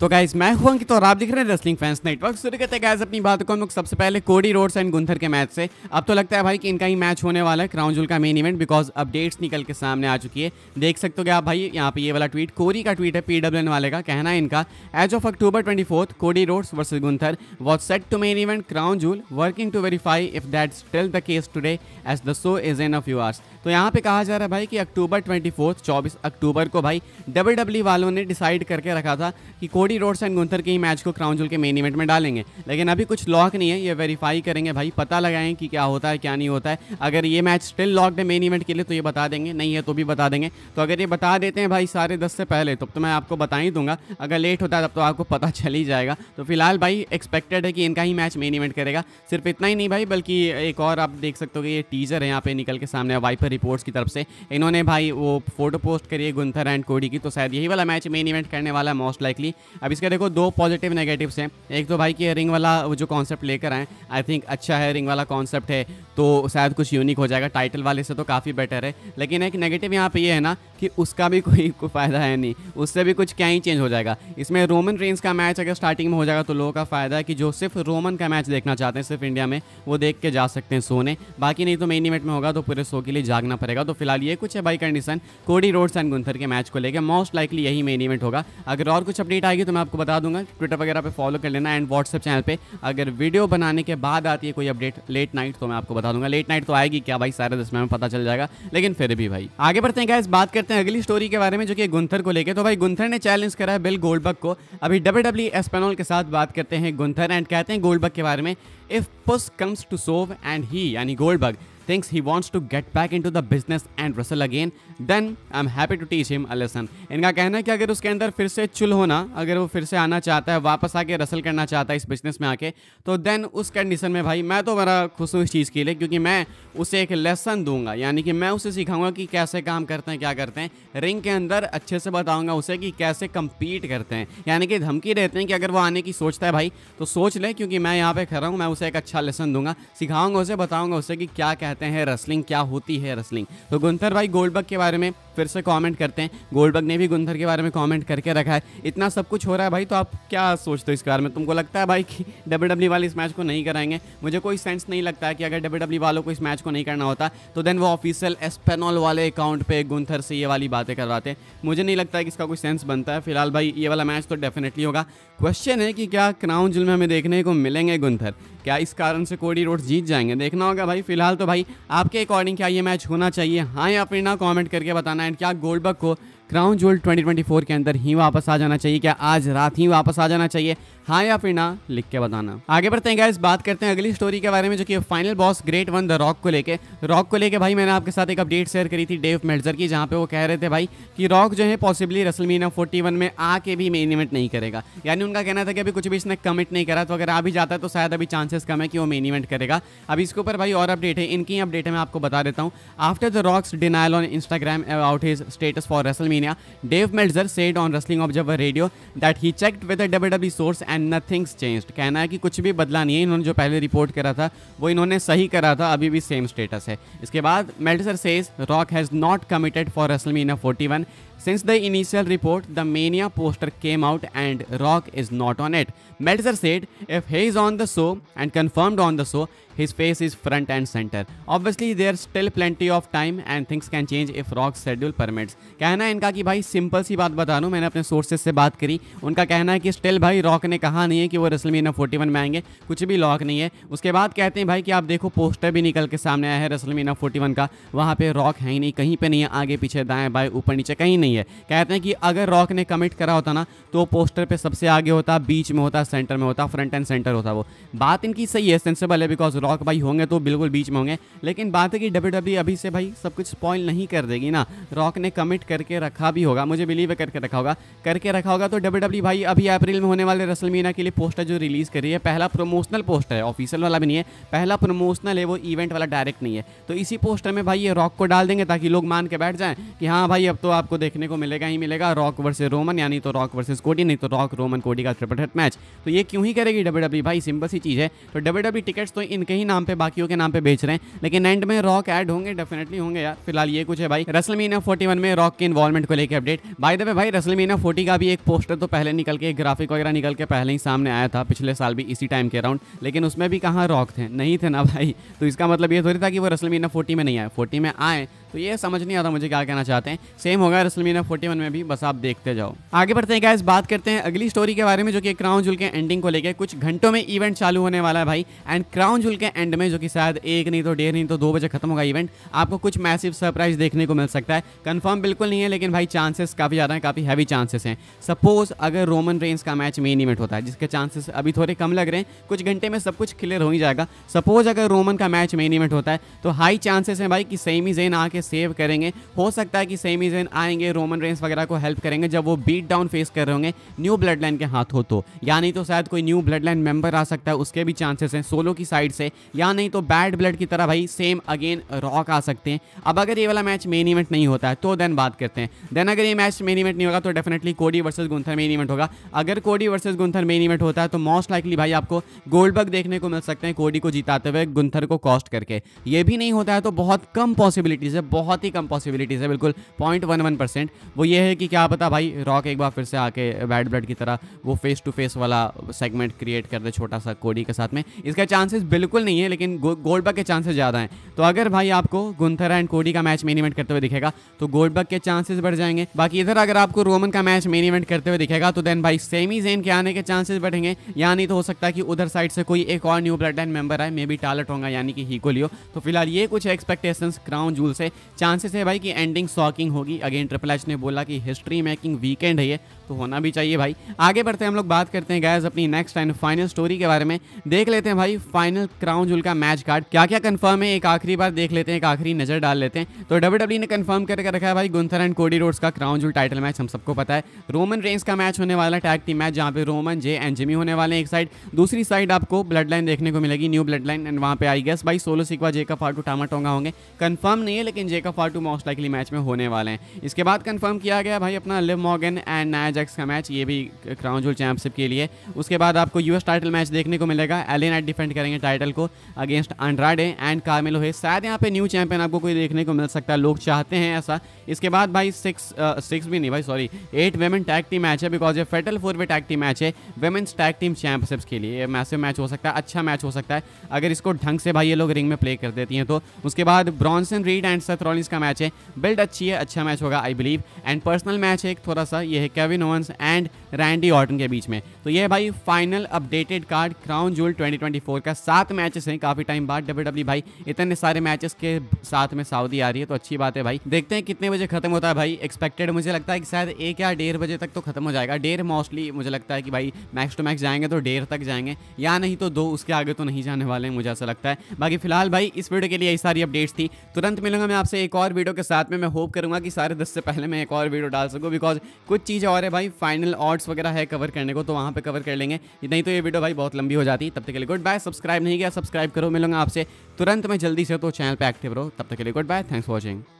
तो गाइज मैं हुआ कि तो आप दिख रहे हैं रेसलिंग फैंस नेटवर्क शुरू करते गाइज अपनी बात को हम लोग सबसे पहले कोडी रोड्स एंड गुंथर के मैच से अब तो लगता है भाई कि इनका ही मैच होने वाला है क्राउन जुल का मेन इवेंट बिकॉज अपडेट्स निकल के सामने आ चुकी है देख सकते हो आप भाई यहाँ पे ये वाला ट्वीट कोरी का ट्वीट है पी वाले का कहना है इनका as of October twenty Cody Rhodes versus Gunther was set to main event Crown Jewel working to verify if that still the case today as the show is in of you hours तो यहाँ पे कहा जा रहा है भाई कि October twenty fourth चौबीस अक्टूबर को भाई डब्ल्यू डब्ल्यू e वालों ने डिसाइड करके रखा था कि कोडी रोड्स एंड गुंथर के ही मैच को क्राउन जुल के मेन इवेंट में डालेंगे लेकिन अभी कुछ लॉक नहीं है ये वेरीफाई करेंगे भाई पता लगाएं कि क्या होता है क्या नहीं होता है अगर ये मैच स्टिल लॉक्ड है मेन इवेंट के लिए तो ये बता देंगे नहीं है तो भी बता देंगे तो अगर ये बता देते हैं भाई सारे दस से पहले तब तो मैं आपको बता ही दूंगा अगर लेट होता है तब तो आपको पता चल ही जाएगा तो फिलहाल भाई एक्सपेक्टेड है कि इनका ही मैच मेन इवेंट करेगा सिर्फ इतना ही नहीं भाई बल्कि एक और आप देख सकते हो कि ये टीजर है यहाँ पे निकल के सामने वाइपर रिपोर्ट्स की तरफ से इन्होंने भाई वो फोटो पोस्ट करी है गुंथर एंड कोडी की तो शायद यही वाला मैच मेन इवेंट करने वाला है मोस्ट लाइकली अब इसका देखो दो पॉजिटिव नेगेटिव्स हैं एक तो भाई कि रिंग वाला जो कॉन्सेप्ट लेकर आए आई थिंक अच्छा है रिंग वाला कॉन्सेप्ट है तो शायद कुछ यूनिक हो जाएगा टाइटल वाले से तो काफ़ी बेटर है लेकिन एक नेगेटिव यहाँ पर ये है ना कि उसका भी कोई को फ़ायदा है नहीं उससे भी कुछ क्या ही चेंज हो जाएगा इसमें रोमन रेंस का मैच अगर स्टार्टिंग में हो जाएगा तो लोगों का फ़ायदा है कि जो सिर्फ रोमन का मैच देखना चाहते हैं सिर्फ इंडिया में वो देख के जा सकते हैं सोने बाकी नहीं तो मेन इवेंट में होगा तो पूरे शो के लिए जागना पड़ेगा तो फिलहाल ये कुछ है by condition Cody Rhodes and Gunther के मैच को लेकर मोस्ट लाइकली यही मेन इवेंट होगा अगर और कुछ अपडेट आएगी तो मैं आपको बता दूंगा ट्विटर वगैरह पर फॉलो कर लेना एंड व्हाट्सएप चैनल पर अगर वीडियो बनाने के बाद आती है कोई अपडेट लेट नाइट तो मैं आपको बता दूंगा लेट नाइट तो आएगी क्या भाई सारे दस में पता चल जाएगा लेकिन फिर भी भाई आगे बढ़ते हैं गैस बात करते चलते हैं अगली स्टोरी के बारे में जो कि गुंथर को लेके तो भाई गुंथर ने चैलेंज करा है बिल गोल्डबक को अभी डब्ल्यू डब्ल्यू एस्पेनॉल के साथ बात करते हैं गुंथर एंड कहते हैं गोल्डबक के बारे में if push comes to shove and he यानी Goldberg thinks he wants to get back into the business and wrestle again, then I'm happy to teach him a lesson. इनका कहना है कि अगर उसके अंदर फिर से चुल होना अगर वो फिर से आना चाहता है वापस आके रसल करना चाहता है इस बिजनेस में आके तो देन उस कंडीशन में भाई मैं तो बड़ा खुश हूँ इस चीज़ के लिए क्योंकि मैं उसे एक लेसन दूंगा यानी कि मैं उसे सिखाऊंगा कि कैसे काम करते हैं क्या करते हैं रिंग के अंदर अच्छे से बताऊँगा उसे कि कैसे कम्पीट करते हैं यानी कि धमकी देते हैं कि अगर वो आने की सोचता है भाई तो सोच लें क्योंकि मैं यहाँ पे खड़ा हूँ मैं उसे एक अच्छा लेसन दूंगा सिखाऊंगा उसे बताऊँगा उसे कि क्या कहते कहते हैं रसलिंग क्या होती है रसलिंग तो गुंथर भाई गोल्डबर्ग के बारे में फिर से कमेंट करते हैं गोल्डबर्ग ने भी गुंथर के बारे में कमेंट करके रखा है इतना सब कुछ हो रहा है भाई तो आप क्या सोचते हो इस बारे में तुमको लगता है भाई कि डब्ल्यू डब्ल्यू e वाले इस मैच को नहीं कराएंगे मुझे कोई सेंस नहीं लगता है कि अगर डब्ल्यू डब्ल्यू e वालों को इस मैच को नहीं करना होता तो देन वो ऑफिशियल एसपेनॉल वाले अकाउंट पर गुंथर से ये वाली बातें करवाते हैं मुझे नहीं लगता है कि इसका कोई सेंस बनता है फिलहाल भाई ये वाला मैच तो डेफिनेटली होगा क्वेश्चन है कि क्या क्राउन जिल में हमें देखने को मिलेंगे गुंथर क्या इस कारण से कोडी रोड जीत जाएंगे देखना होगा भाई फिलहाल तो भाई भाई आपके अकॉर्डिंग क्या ये मैच होना चाहिए हाँ या फिर ना कॉमेंट करके बताना एंड क्या गोल्डबर्ग को क्राउन ट्वेंटी 2024 के अंदर ही वापस आ जाना चाहिए क्या आज रात ही वापस आ जाना चाहिए हाँ या फिर ना लिख के बताना आगे बढ़ते हैं गाइस बात करते हैं अगली स्टोरी के बारे में जो कि final boss great one the Rock को लेके रॉक को लेके भाई मैंने आपके साथ एक अपडेट शेयर करी थी डेव मेडजर की जहाँ पे वो कह रहे थे भाई कि रॉक जो है पॉसिबली रसलमीना फोर्टी में आके भी मेन इवेंट नहीं करेगा यानी उनका कहना था कि अभी कुछ भी इसने कमिट नहीं करा तो अगर आ भी जाता है तो शायद अभी चांसेस कम है कि वो मेन इवेंट करेगा अभी इसके ऊपर भाई और अपडेट है इनकी अपडेट है मैं आपको बता देता हूँ after the Rock's denial on Instagram about his status for WrestleMania WrestleMania, Dave Meltzer said on Wrestling Observer Radio that he checked with the WWE source and nothing's changed. कहना है कि कुछ भी बदला नहीं है इन्होंने जो पहले रिपोर्ट करा था वो इन्होंने सही करा था अभी भी सेम स्टेटस है इसके बाद Meltzer says Rock has not committed for WrestleMania 41 Since the initial report, the Mania poster came out and Rock is not on it. Meltzer said if he is on the show and confirmed on the show, his face is front and center. Obviously, there's still plenty of time and things can change if Rock's schedule permits. कहना इनका बोला कि भाई simple सी बात बता दूँ मैंने अपने सोर्सेज से बात करी उनका कहना है कि स्टिल भाई रॉक ने कहा नहीं है कि वो रसलमीना फोर्टी में आएंगे कुछ भी लॉक नहीं है उसके बाद कहते हैं भाई कि आप देखो पोस्टर भी निकल के सामने आया है रसलमीना फोर्टी का वहाँ पर रॉक है ही नहीं कहीं पर नहीं है आगे पीछे दाएँ बाएँ ऊपर नीचे कहीं नहीं है कहते हैं कि अगर रॉक ने कमिट करा होता ना तो पोस्टर पर सबसे आगे होता बीच में होता सेंटर में होता फ्रंट एंड सेंटर होता वो बात इनकी सही है सेंसेबल है बिकॉज रॉक भाई होंगे तो बिल्कुल बीच में होंगे लेकिन बात है कि डब्ल्यू e अभी से भाई सब कुछ स्पॉइल नहीं कर देगी ना रॉक ने कमिट करके रखा रखा भी होगा मुझे बिलीव करके रखा होगा करके रखा होगा तो डब्ल्यू e भाई अभी अप्रैल में होने वाले रसलमीना मीना के लिए पोस्टर जो रिलीज़ कर रही है पहला प्रमोशनल पोस्टर है ऑफिशियल वाला भी नहीं है पहला प्रमोशनल है वो इवेंट वाला डायरेक्ट नहीं है तो इसी पोस्टर में भाई ये रॉक को डाल देंगे ताकि लोग मान के बैठ जाएँ कि हाँ भाई अब तो आपको देखने को मिलेगा ही मिलेगा रॉक वर्सेज रोमन यानी तो रॉक वर्सेज कोडी नहीं तो रॉक रोमन कोडी का ट्रिपल हेड मैच तो ये क्यों ही करेगी डब्ल्यू e भाई सिंपल सी चीज़ है तो डब्ल्यू टिकट्स e तो इनके ही नाम पर बाकियों के नाम पर बेच रहे हैं लेकिन एंड में रॉक एड होंगे डेफिनेटली होंगे यार फिलहाल ये कुछ है भाई रसल मीना फोर्टी में रॉक के इन्वॉल्वमेंट को लेकर अपडेट बाय द वे भाई मीना फोर्टी का भी एक पोस्टर तो पहले निकल के ग्राफिक वगैरह निकल के पहले ही सामने आया था पिछले साल भी इसी टाइम के अराउंड लेकिन उसमें भी कहाँ रॉक थे नहीं थे ना भाई तो इसका मतलब ये थोड़ी था कि वो रसल मीना फोर्टी में नहीं आए फोर्टी में आए तो ये समझ नहीं आता मुझे क्या कहना चाहते हैं सेम होगा रसल मीना फोर्टी में भी बस आप देखते जाओ आगे बढ़ते हैं गाइस बात करते हैं अगली स्टोरी के बारे में जो कि क्राउन झुल के एंडिंग को लेकर कुछ घंटों में इवेंट चालू होने वाला है भाई एंड क्राउन झुल के एंड में जो कि शायद एक नहीं तो डेढ़ नहीं तो दो बजे खत्म होगा इवेंट आपको कुछ मैसिव सरप्राइज देखने को मिल सकता है कन्फर्म बिल्कुल नहीं है लेकिन लेकिन भाई चांसेस काफ़ी ज़्यादा हैं काफ़ी हैवी चांसेस हैं सपोज़ अगर रोमन रेंस का मैच मेन इवेंट होता है जिसके चांसेस अभी थोड़े कम लग रहे हैं कुछ घंटे में सब कुछ क्लियर हो ही जाएगा सपोज़ अगर रोमन का मैच मेन इवेंट होता है तो हाई चांसेस हैं भाई कि सेमी जेन आके सेव करेंगे हो सकता है कि सेमी जेन आएंगे रोमन रेंस वगैरह को हेल्प करेंगे जब वो बीट डाउन फेस कर रहे होंगे न्यू ब्लड लाइन के हाथ हो तो या नहीं तो शायद कोई न्यू ब्लड लाइन मेंबर आ सकता है उसके भी चांसेस हैं सोलो की साइड से या नहीं तो बैड ब्लड की तरह भाई सेम अगेन रॉक आ सकते हैं अब अगर ये वाला मैच मेन इवेंट नहीं होता है तो देन बात करते हैं देन अगर ये मैच मेन इवेंट नहीं होगा तो डेफिनेटली कोडी वर्सेस गुंथर मेन इवेंट होगा अगर कोडी वर्सेस गुंथर मेन इवेंट होता है तो मोस्ट लाइकली भाई आपको गोल्ड बग देखने को मिल सकते हैं कोडी को जिताते हुए गुंथर को कॉस्ट करके ये भी नहीं होता है तो बहुत कम पॉसिबिलिटीज़ है बहुत ही कम पॉसिबिलिटीज़ है बिल्कुल पॉइंट वन वन परसेंट वो ये है कि क्या पता भाई रॉक एक बार फिर से आके बैड ब्लड की तरह वो फेस टू फेस वाला सेगमेंट क्रिएट कर दे छोटा सा कोडी के साथ में इसका चांसेस बिल्कुल नहीं है लेकिन गो, के चांसेस ज़्यादा हैं तो अगर भाई आपको गुंथरा एंड कोडी का मैच मेन इवेंट करते हुए दिखेगा तो गोल्डबग के चांसेस बढ़ जाएंगे बाकी इधर अगर आपको रोमन का मैच मेन इवेंट करते हुए दिखेगा तो देन भाई सेमी जेन के आने के चांसेस बढ़ेंगे या नहीं तो हो सकता है कि उधर साइड से कोई एक और न्यू ब्लड एंड मेंबर आए मे बी टालट होगा यानी कि हीकोलियो तो फिलहाल ये कुछ एक्सपेक्टेशंस क्राउन जूल से चांसेस है भाई कि एंडिंग शॉकिंग होगी अगेन ट्रिपल एच ने बोला कि हिस्ट्री मेकिंग वीकेंड है ये तो होना भी चाहिए भाई आगे बढ़ते हैं हम लोग बात करते हैं गैस अपनी नेक्स्ट एंड फाइनल स्टोरी के बारे में देख लेते हैं भाई फाइनल क्राउन जूल का मैच कार्ड क्या क्या कन्फर्म है एक आखिरी बार देख लेते हैं एक आखिरी नजर डाल लेते हैं तो डब्ल्यू e ने कन्फर्म करके रखा है भाई Gunther and Cody Cody Rhodes का क्राउन जूल टाइटल मैच हम सबको पता है रोमन रेंस का मैच होने वाला टैग टीम मैच जहाँ पे रोमन जे एंड जिमी होने वाले हैं एक साइड दूसरी साइड आपको ब्लड लाइन देखने को मिलेगी न्यू ब्लड लाइन एंड वहाँ पे आई गेस भाई सोलो सिक्वा जेका फाटू टामा टोंगा होंगे कन्फर्म नहीं है लेकिन जेका फाटू मोस्ट लाइकली मैच में होने वाले हैं इसके बाद कन्फर्म किया गया भाई अपना Liv Morgan and Nia Jax का मैच ये भी क्राउन जूल चैंपियनशिप के लिए उसके बाद आपको यूएस टाइटल मैच देखने को मिलेगा एलिन एट डिफेंड करेंगे टाइटल को अगेंस्ट अंड्राडे एंड कार्मेलो है शायद यहाँ पे न्यू चैंपियन आपको कोई देखने को मिल सकता है लोग चाहते हैं ऐसा इसके बाद भाई सिक्स सिक्स uh, भी नहीं भाई sorry eight women tag team match है बिकॉज ये fatal four way tag team match है वेमेंस टैग टीम चैंपियनशिप्स के लिए मैसिव मैच हो सकता है अच्छा मैच हो सकता है अगर इसको ढंग से भाई ये लोग रिंग में प्ले कर देती हैं तो उसके बाद ब्रॉन्सन रीड एंड सथ का मैच है बिल्ड अच्छी है अच्छा मैच होगा I believe and personal match है एक थोड़ा सा ये है Kevin Owens and Randy Orton के बीच में तो ये भाई final updated card Crown Jewel 2024 का सात मैचेस हैं काफ़ी टाइम बाद डब्ल्यू e भाई इतने सारे मैचेस के साथ में सऊदी आ रही है तो अच्छी बात है भाई देखते हैं कितने बजे खत्म होता है भाई एक्सपेक्टेड मुझे लगता है कि शायद एक या डेढ़ बजे तक तो खत्म हो जाएगा डेढ़ मोस्टली मुझे लगता है कि भाई मैक्स टू मैक्स जाएंगे तो डेढ़ तक जाएंगे या नहीं तो दो उसके आगे तो नहीं जाने वाले हैं मुझे ऐसा लगता है बाकी फिलहाल भाई इस वीडियो के लिए यही सारी अपडेट्स थी तुरंत मिलूंगा मैं आपसे एक और वीडियो के साथ में मैं होप करूँगा कि सारे दस से पहले मैं एक और वीडियो डाल सकूँ बिकॉज कुछ चीज़ें और है भाई फाइनल ऑर्ड्स वगैरह है कवर करने को तो वहाँ पर कवर कर लेंगे नहीं तो ये वीडियो भाई बहुत लंबी हो जाती तब तक के लिए गुड बाय सब्सक्राइब नहीं किया सब्सक्राइब करो मिलूंगा आपसे तुरंत मैं जल्दी से तो चैनल पर एक्टिव रहो तब तक के लिए गुड बाय थैंक्स वॉचिंग